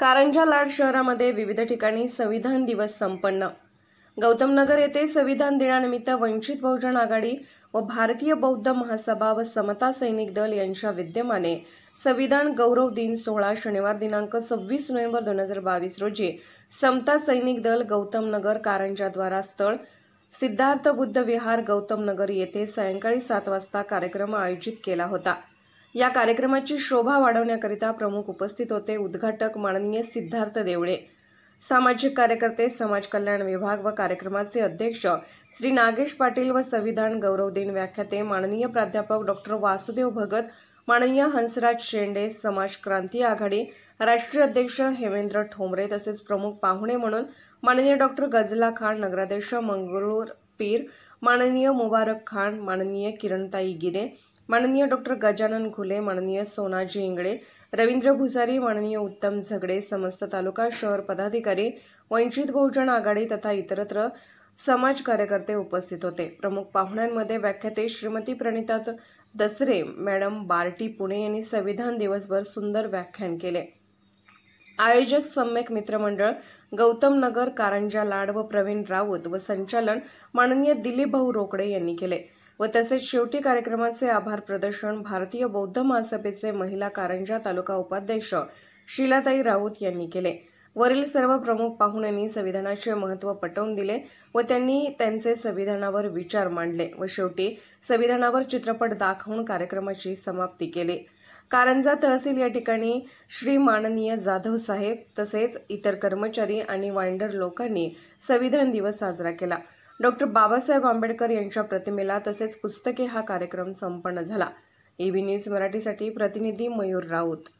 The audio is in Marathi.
कारंजा लाड शहरामध्ये विविध ठिकाणी संविधान दिवस संपन्न गौतम नगर येथे संविधान दिनानिमित्त वंचित बहुजन आघाडी व भारतीय बौद्ध महासभा व समता सैनिक दल यांच्या विद्यमाने संविधान गौरव दिन सोहळा शनिवार दिनांक सव्वीस नोव्हेंबर दोन हजार बावीस रोजी समता सैनिक दल गौतम नगर कारंजाद्वारा स्थळ सिद्धार्थ बुद्ध विहार गौतम नगर येथे सायंकाळी सात वाजता कार्यक्रम आयोजित केला होता या कार्यक्रमाची शोभा वाढवण्याकरिता प्रमुख उपस्थित होते उद्घाटक माननीय सिद्धार्थ देवळे सामाजिक कार्यकर्ते समाज कल्याण विभाग व कार्यक्रमाचे अध्यक्ष श्री नागेश पाटील व संविधान गौरव दिन व्याख्याते माननीय प्राध्यापक डॉक्टर वासुदेव भगत माननीय हंसराज शेंडे समाज क्रांती आघाडी राष्ट्रीय अध्यक्ष हेमेंद्र ठोंबरे तसेच प्रमुख पाहुणे म्हणून माननीय डॉक्टर गजला खान नगराध्यक्ष मंगरूर पीर माननीय मुबारक खान माननीय किरणताई गिरे माननीय डॉक्टर गजानन घुले माननीय सोनाजी इंगळे रवींद्र भुजारी माननीय उत्तम झगडे समस्त तालुका शहर पदाधिकारी वंचित बहुजन आघाडी तथा इतरत्र समाज कार्यकर्ते उपस्थित होते प्रमुख पाहुण्यांमध्ये व्याख्याते श्रीमती प्रणिता दसरे मॅडम बार्टी पुणे यांनी संविधान दिवसभर सुंदर व्याख्यान केले आयोजक सम्यक मित्रमंडळ गौतम नगर कारंजा लाड व प्रवीण राऊत व संचालन माननीय दिलीप भाऊ रोकडे यांनी केले व तसेच शेवटी कार्यक्रमाचे आभार प्रदर्शन भारतीय बौद्ध महासभेचे महिला कारंजा तालुका उपाध्यक्ष शिलाताई राऊत यांनी केले वरील सर्व प्रमुख पाहुण्यांनी संविधानाचे महत्व पटवून दिले व त्यांनी त्यांचे संविधानावर विचार मांडले व शेवटी संविधानावर चित्रपट दाखवून कार्यक्रमाची समाप्ती केली कारंजा तहसील या ठिकाणी श्री माननीय जाधव साहेब तसेच इतर कर्मचारी आणि वाइंडर लोकांनी संविधान दिवस साजरा केला डॉक्टर बाबासाहेब आंबेडकर यांच्या प्रतिमेला तसेच पुस्तके हा कार्यक्रम संपन्न झाला एबी न्यूज मराठीसाठी प्रतिनिधी मयूर राऊत